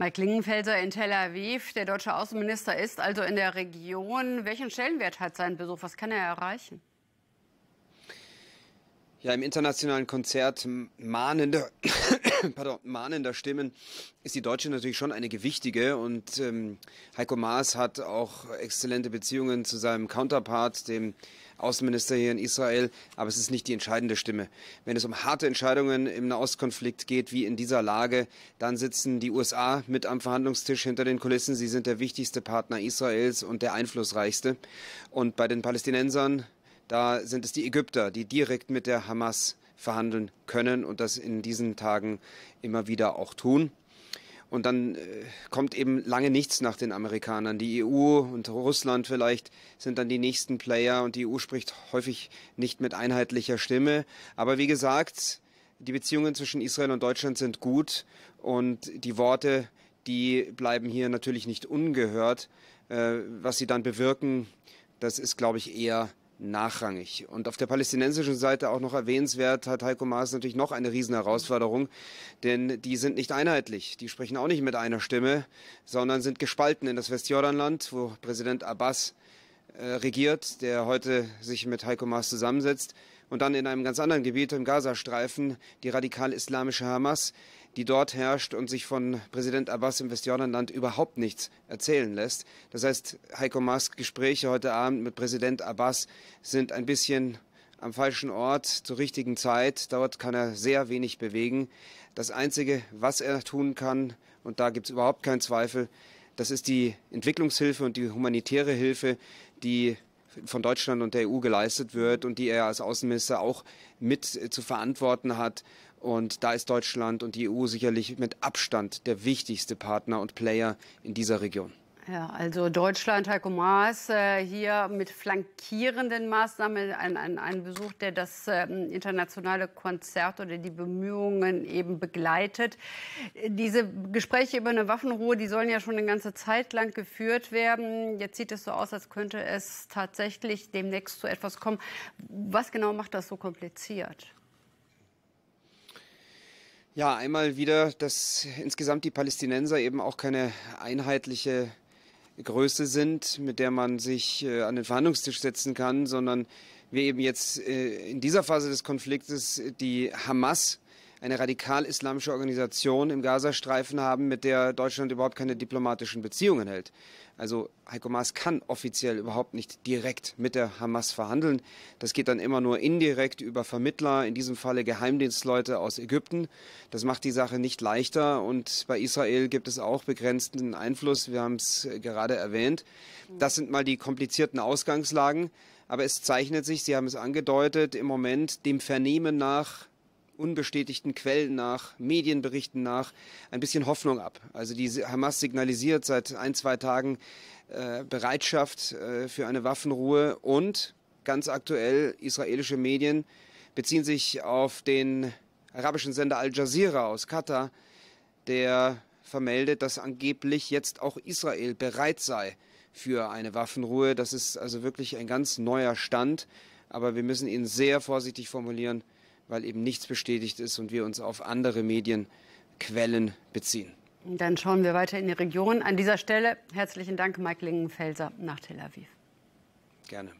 Mike Klingenfelser in Tel Aviv, der deutsche Außenminister ist also in der Region. Welchen Stellenwert hat sein Besuch? Was kann er erreichen? Ja, im internationalen Konzert mahnender, pardon, mahnender Stimmen ist die Deutsche natürlich schon eine gewichtige und ähm, Heiko Maas hat auch exzellente Beziehungen zu seinem Counterpart, dem Außenminister hier in Israel, aber es ist nicht die entscheidende Stimme. Wenn es um harte Entscheidungen im Nahostkonflikt geht, wie in dieser Lage, dann sitzen die USA mit am Verhandlungstisch hinter den Kulissen. Sie sind der wichtigste Partner Israels und der einflussreichste. Und bei den Palästinensern da sind es die Ägypter, die direkt mit der Hamas verhandeln können und das in diesen Tagen immer wieder auch tun. Und dann äh, kommt eben lange nichts nach den Amerikanern. Die EU und Russland vielleicht sind dann die nächsten Player und die EU spricht häufig nicht mit einheitlicher Stimme. Aber wie gesagt, die Beziehungen zwischen Israel und Deutschland sind gut und die Worte, die bleiben hier natürlich nicht ungehört. Äh, was sie dann bewirken, das ist, glaube ich, eher nachrangig. Und auf der palästinensischen Seite auch noch erwähnenswert hat Heiko Maas natürlich noch eine Riesenherausforderung, denn die sind nicht einheitlich. Die sprechen auch nicht mit einer Stimme, sondern sind gespalten in das Westjordanland, wo Präsident Abbas äh, regiert, der heute sich mit Heiko Maas zusammensetzt und dann in einem ganz anderen Gebiet im Gazastreifen die radikal-islamische Hamas, die dort herrscht und sich von Präsident Abbas im Westjordanland überhaupt nichts erzählen lässt. Das heißt, Heiko Maas Gespräche heute Abend mit Präsident Abbas sind ein bisschen am falschen Ort zur richtigen Zeit. Dort kann er sehr wenig bewegen. Das Einzige, was er tun kann, und da gibt es überhaupt keinen Zweifel, das ist die Entwicklungshilfe und die humanitäre Hilfe, die von Deutschland und der EU geleistet wird und die er als Außenminister auch mit äh, zu verantworten hat. Und da ist Deutschland und die EU sicherlich mit Abstand der wichtigste Partner und Player in dieser Region. Ja, also Deutschland, Heiko Maas, äh, hier mit flankierenden Maßnahmen, ein, ein, ein Besuch, der das ähm, internationale Konzert oder die Bemühungen eben begleitet. Diese Gespräche über eine Waffenruhe, die sollen ja schon eine ganze Zeit lang geführt werden. Jetzt sieht es so aus, als könnte es tatsächlich demnächst zu etwas kommen. Was genau macht das so kompliziert? Ja, einmal wieder, dass insgesamt die Palästinenser eben auch keine einheitliche Größe sind, mit der man sich äh, an den Verhandlungstisch setzen kann, sondern wir eben jetzt äh, in dieser Phase des Konfliktes die Hamas eine radikal-islamische Organisation im Gazastreifen haben, mit der Deutschland überhaupt keine diplomatischen Beziehungen hält. Also Heiko Maas kann offiziell überhaupt nicht direkt mit der Hamas verhandeln. Das geht dann immer nur indirekt über Vermittler, in diesem Falle Geheimdienstleute aus Ägypten. Das macht die Sache nicht leichter und bei Israel gibt es auch begrenzten Einfluss. Wir haben es gerade erwähnt. Das sind mal die komplizierten Ausgangslagen. Aber es zeichnet sich, Sie haben es angedeutet, im Moment dem Vernehmen nach unbestätigten Quellen nach, Medienberichten nach, ein bisschen Hoffnung ab. Also die Hamas signalisiert seit ein, zwei Tagen äh, Bereitschaft äh, für eine Waffenruhe und ganz aktuell israelische Medien beziehen sich auf den arabischen Sender Al Jazeera aus Katar, der vermeldet, dass angeblich jetzt auch Israel bereit sei für eine Waffenruhe. Das ist also wirklich ein ganz neuer Stand, aber wir müssen ihn sehr vorsichtig formulieren weil eben nichts bestätigt ist und wir uns auf andere Medienquellen beziehen. Dann schauen wir weiter in die Region. An dieser Stelle herzlichen Dank, Mike Lingenfelser nach Tel Aviv. Gerne.